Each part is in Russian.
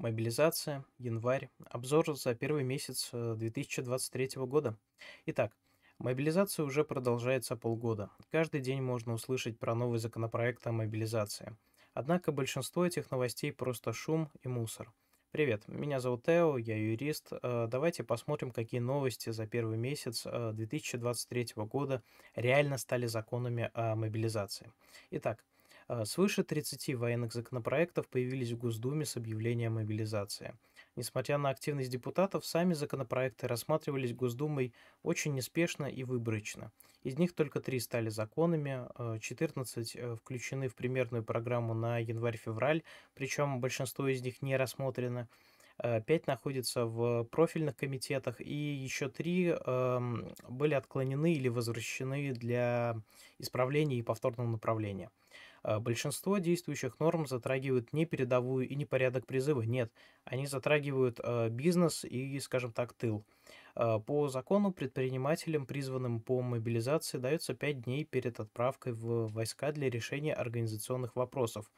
Мобилизация, январь. Обзор за первый месяц 2023 э, года. Итак, мобилизация уже продолжается полгода. Каждый день можно услышать про новый законопроект о мобилизации. Однако большинство этих новостей просто шум и мусор. Привет, меня зовут Тео, я юрист. Э, давайте посмотрим, какие новости за первый месяц 2023 э, года реально стали законами о мобилизации. Итак, а, свыше 30 военных законопроектов появились в Госдуме с объявлением мобилизации. Несмотря на активность депутатов, сами законопроекты рассматривались Госдумой очень неспешно и выборочно. Из них только три стали законами, 14 а, э, включены в примерную программу на январь-февраль, причем большинство из них не рассмотрено. Э, пять находится в профильных комитетах, и еще три э, были отклонены или возвращены для исправления и повторного направления. А, большинство действующих норм затрагивают не передовую и не порядок призыва, нет, они затрагивают а, бизнес и, скажем так, тыл. А, по закону предпринимателям, призванным по мобилизации, дается 5 дней перед отправкой в войска для решения организационных вопросов.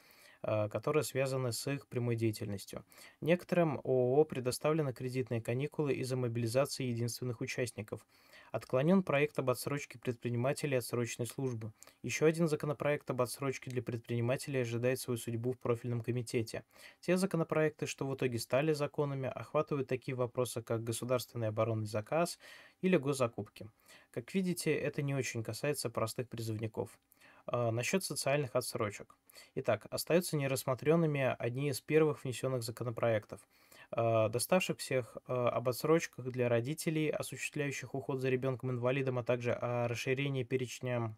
Э, которые связаны с их прямой деятельностью. Некоторым ООО предоставлены кредитные каникулы из-за мобилизации единственных участников. Отклонен проект об отсрочке предпринимателей от срочной службы. Еще один законопроект об отсрочке для предпринимателей ожидает свою судьбу в профильном комитете. Те законопроекты, что в итоге стали законами, охватывают такие вопросы, как государственный оборонный заказ или госзакупки. Как видите, это не очень касается простых призывников. А, Насчет социальных отсрочек. Итак, остаются нерассмотренными одни из первых внесенных законопроектов, а, доставших всех а, об отсрочках для родителей, осуществляющих уход за ребенком-инвалидом, а также о расширении перечня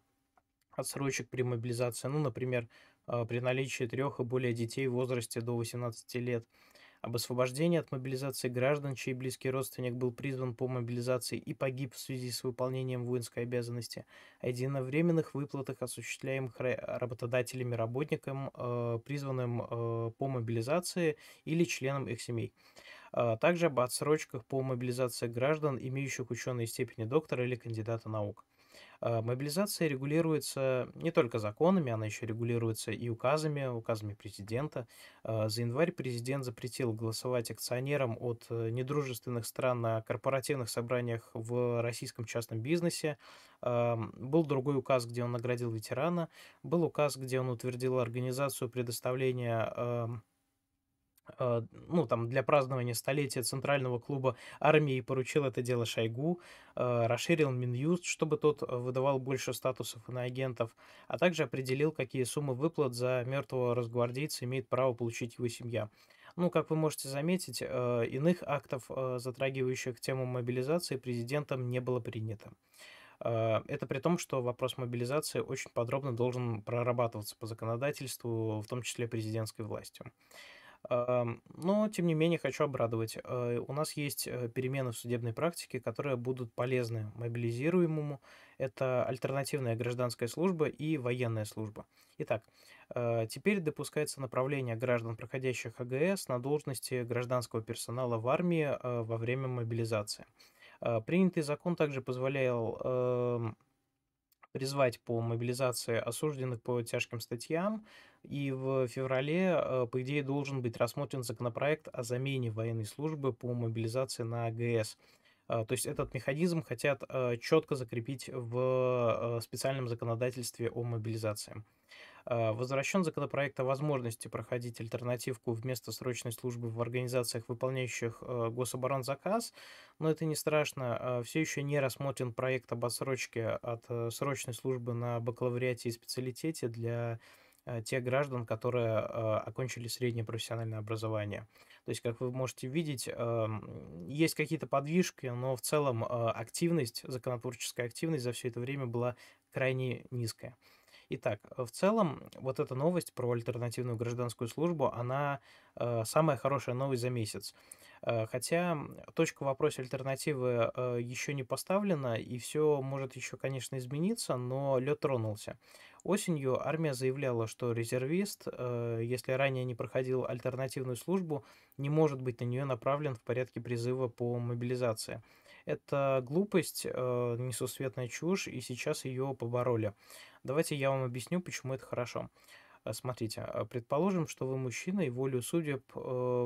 отсрочек при мобилизации, ну, например, при наличии трех и более детей в возрасте до 18 лет – об освобождении от мобилизации граждан, чей близкий родственник был призван по мобилизации и погиб в связи с выполнением воинской обязанности, о единовременных выплатах, осуществляемых работодателями работникам, э, призванным э, по мобилизации или членам их семей а также об отсрочках по мобилизации граждан, имеющих ученые степени доктора или кандидата наук. А, мобилизация регулируется не только законами, она еще регулируется и указами, указами президента. А, за январь президент запретил голосовать акционерам от э, недружественных стран на корпоративных собраниях в российском частном бизнесе. А, был другой указ, где он наградил ветерана. Был указ, где он утвердил организацию предоставления Э, ну, там, для празднования столетия Центрального клуба армии поручил это дело Шойгу, э, расширил Минюст, чтобы тот э, выдавал больше статусов на агентов, а также определил, какие суммы выплат за мертвого разгвардейца имеет право получить его семья. Ну, как вы можете заметить, иных актов, затрагивающих тему мобилизации, президентом не было принято. Это при том, что вопрос мобилизации очень подробно должен прорабатываться по законодательству, в том числе президентской властью. Но, тем не менее, хочу обрадовать. Э, у нас есть э, перемены в судебной практике, которые будут полезны мобилизируемому. Это альтернативная гражданская служба и военная служба. Итак, э, теперь допускается направление граждан, проходящих АГС, на должности гражданского персонала в армии во время мобилизации. Принятый закон также позволял эм, призвать по мобилизации осужденных по тяжким статьям. И в феврале, э, по идее, должен быть рассмотрен законопроект о замене военной службы по мобилизации на АГС. А, то есть этот механизм хотят э, четко закрепить в э, специальном законодательстве о мобилизации. Э, возвращен законопроект о возможности проходить альтернативку вместо срочной службы в организациях, выполняющих э, гособоронзаказ, но это не страшно. Э, все еще не рассмотрен проект об отсрочке от срочной службы на бакалавриате и специалитете для тех граждан, которые окончили среднее профессиональное образование. То есть, как вы можете видеть, эм, есть какие-то подвижки, но в целом активность, законотворческая активность за все это время была крайне низкая. Итак, в целом, вот эта новость про альтернативную гражданскую службу, она э, самая хорошая новость за месяц. Э, хотя точка в вопросе альтернативы э, еще не поставлена, и все может еще, конечно, измениться, но лед тронулся. Осенью армия заявляла, что резервист, э, если ранее не проходил альтернативную службу, не может быть на нее направлен в порядке призыва по мобилизации – это глупость, э, несусветная чушь, и сейчас ее побороли. Давайте я вам объясню, почему это хорошо. Э, смотрите, э, предположим, что вы мужчина, и волю судеб э,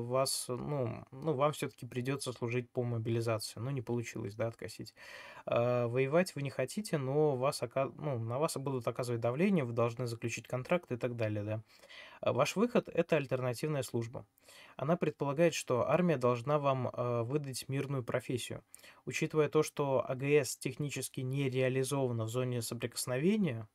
вас, ну, ну вам все-таки придется служить по мобилизации. Ну, не получилось, да, откосить. Э, воевать вы не хотите, но вас, ну, на вас будут оказывать давление, вы должны заключить контракт и так далее, да. А ваш выход – это альтернативная служба. Она предполагает, что армия должна вам э, выдать мирную профессию. Учитывая то, что АГС технически не реализована в зоне соприкосновения,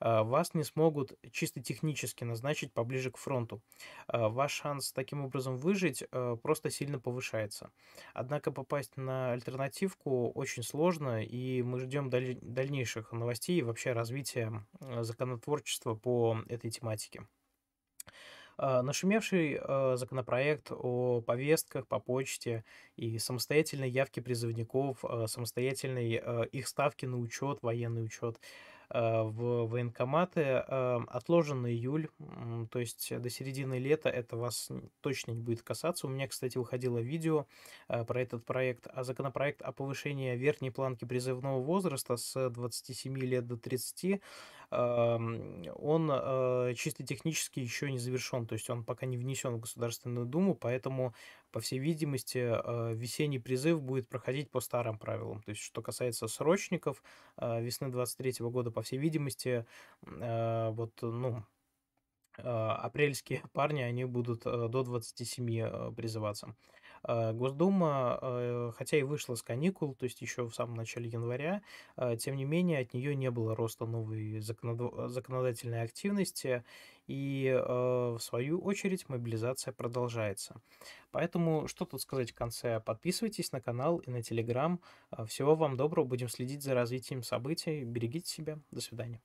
э, вас не смогут чисто технически назначить поближе к фронту. Э, ваш шанс таким образом выжить просто сильно повышается. Однако попасть на альтернативку очень сложно, и мы ждем дальнейших новостей и вообще развития законотворчества по этой тематике. А, нашумевший а, законопроект о повестках по почте и самостоятельной явке призывников, а, самостоятельной их ставки на учет, военный учет в военкоматы отложен на июль, то есть до середины лета это вас точно не будет касаться. У меня, кстати, выходило видео про этот проект, а законопроект о повышении верхней планки призывного возраста с 27 лет до 30 он а, чисто технически еще не завершен, то есть он пока не внесен в Государственную Думу, поэтому, по всей видимости, а, весенний призыв будет проходить по старым правилам. То есть, что касается срочников а, весны 23 года, по всей видимости, вот, ну, апрельские парни, они будут до 27 призываться. Э, Госдума, э, хотя и вышла с каникул, то есть еще в самом начале января, э, тем не менее от нее не было роста новой законодательной активности, и в свою очередь мобилизация продолжается. Поэтому что тут сказать в конце? Подписывайтесь на канал и на Телеграм. Всего вам доброго, будем следить за развитием событий. Берегите себя. До свидания.